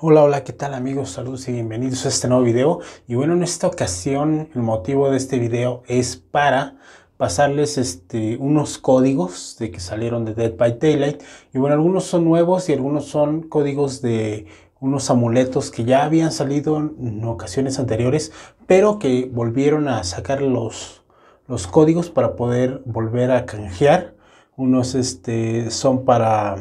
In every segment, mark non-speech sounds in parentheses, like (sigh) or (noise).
Hola, hola, ¿qué tal amigos? Saludos y bienvenidos a este nuevo video. Y bueno, en esta ocasión el motivo de este video es para pasarles este, unos códigos de que salieron de Dead by Daylight. Y bueno, algunos son nuevos y algunos son códigos de unos amuletos que ya habían salido en ocasiones anteriores, pero que volvieron a sacar los, los códigos para poder volver a canjear. Unos este, son para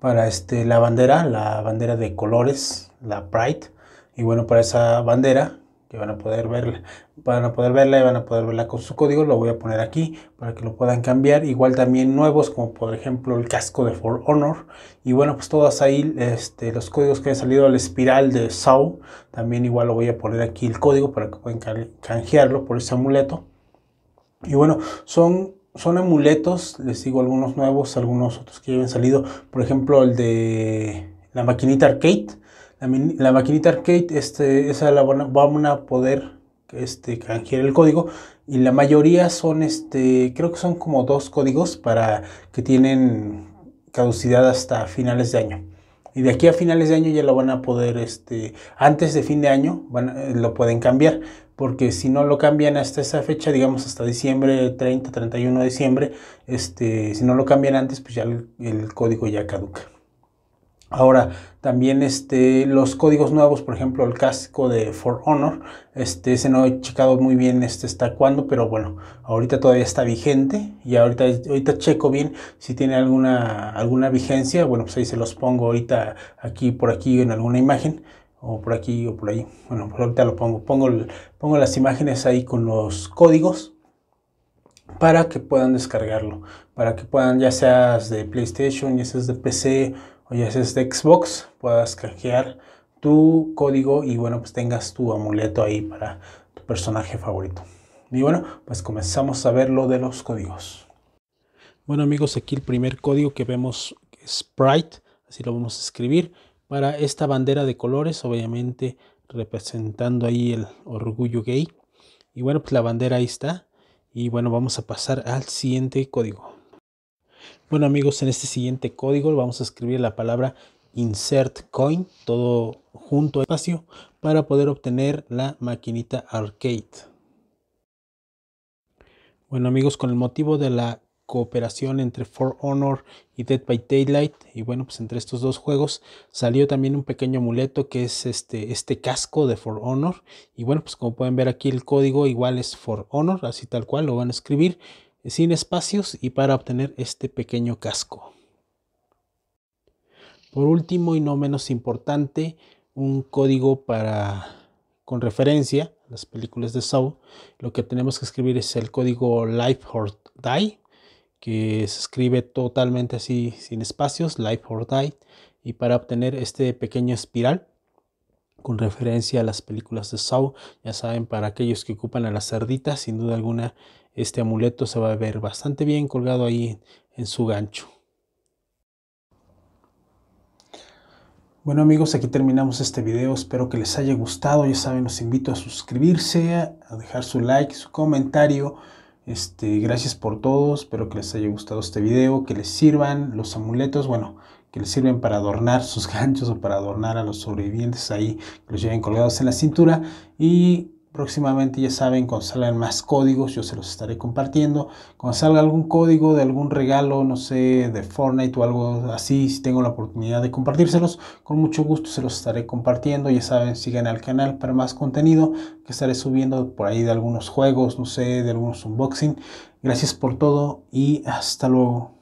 para este, la bandera, la bandera de colores, la Pride. Y bueno, para esa bandera que van a poder verla, van a poder verla y van a poder verla con su código, lo voy a poner aquí para que lo puedan cambiar. Igual también nuevos como por ejemplo el casco de For Honor y bueno, pues todas ahí este, los códigos que han salido la espiral de Saw, también igual lo voy a poner aquí el código para que puedan canjearlo por ese amuleto. Y bueno, son son amuletos, les digo algunos nuevos, algunos otros que ya habían salido. Por ejemplo, el de la maquinita arcade. La, maquinita arcade, este, esa la van a, poder este, canjear el código. Y la mayoría son, este, creo que son como dos códigos para que tienen caducidad hasta finales de año. Y de aquí a finales de año ya lo van a poder, este, antes de fin de año, eh, lo pueden cambiar porque si no lo cambian hasta esa fecha, digamos hasta diciembre 30, 31 de diciembre, este, si no lo cambian antes, pues ya el, código ya caduca. Ahora, también este, los códigos nuevos, por ejemplo, el casco de For Honor, este, ese no he checado muy bien este está cuándo, pero bueno, ahorita todavía está vigente y ahorita, ahorita checo bien si tiene alguna, alguna vigencia, bueno, pues ahí se los pongo ahorita aquí por aquí en alguna imagen, o por aquí o por ahí. Bueno, pues ahorita lo pongo. Pongo, las imágenes ahí con los códigos para que puedan descargarlo, para que puedan, ya seas de PlayStation, ya seas de PC o ya seas de Xbox, puedas canjear tu código y bueno, pues tengas tu amuleto ahí para tu personaje favorito. Y bueno, pues comenzamos a ver lo de los códigos. Bueno amigos, aquí el primer código que vemos es Sprite, así lo vamos a escribir para esta bandera de colores, obviamente representando ahí el orgullo gay. Y bueno, pues la bandera ahí está. Y bueno, vamos a pasar al siguiente código. Bueno amigos, en este siguiente código vamos a escribir la palabra insert coin, todo junto al espacio, para poder obtener la maquinita arcade. Bueno amigos, con el motivo de la cooperación entre For Honor y Dead by Daylight. Y bueno, pues entre estos dos juegos salió también un pequeño amuleto que es este, este casco de For Honor. Y bueno, pues como pueden ver aquí el código igual es For Honor, así tal cual lo van a escribir sin espacios y para obtener este pequeño casco. Por último y no menos importante, un código para con referencia a las películas de Saw. Lo que tenemos que escribir es el código Life or Die que se escribe totalmente así sin espacios, Life or Die, y para obtener este pequeño espiral con referencia a las películas de Saw, ya saben, para aquellos que ocupan a las cerdita, sin duda alguna este amuleto se va a ver bastante bien colgado ahí en su gancho. Bueno amigos, aquí terminamos este video, espero que les haya gustado, ya saben, los invito a suscribirse, a dejar su like, su comentario, este, gracias por todo, espero que les haya gustado este video, que les sirvan los amuletos, bueno, que les sirven para adornar sus (laughs) ganchos o para adornar a los sobrevivientes ahí, que los lleven colgados en la cintura y próximamente ya saben, cuando salgan más códigos, yo se los estaré compartiendo. Cuando salga algún código de algún regalo, no sé, de Fortnite o algo así, si tengo la oportunidad de compartírselos, con mucho gusto se los estaré compartiendo. Ya saben, sigan al canal para más contenido que estaré subiendo por ahí de algunos juegos, no sé, de algunos unboxing. Gracias por todo y hasta luego.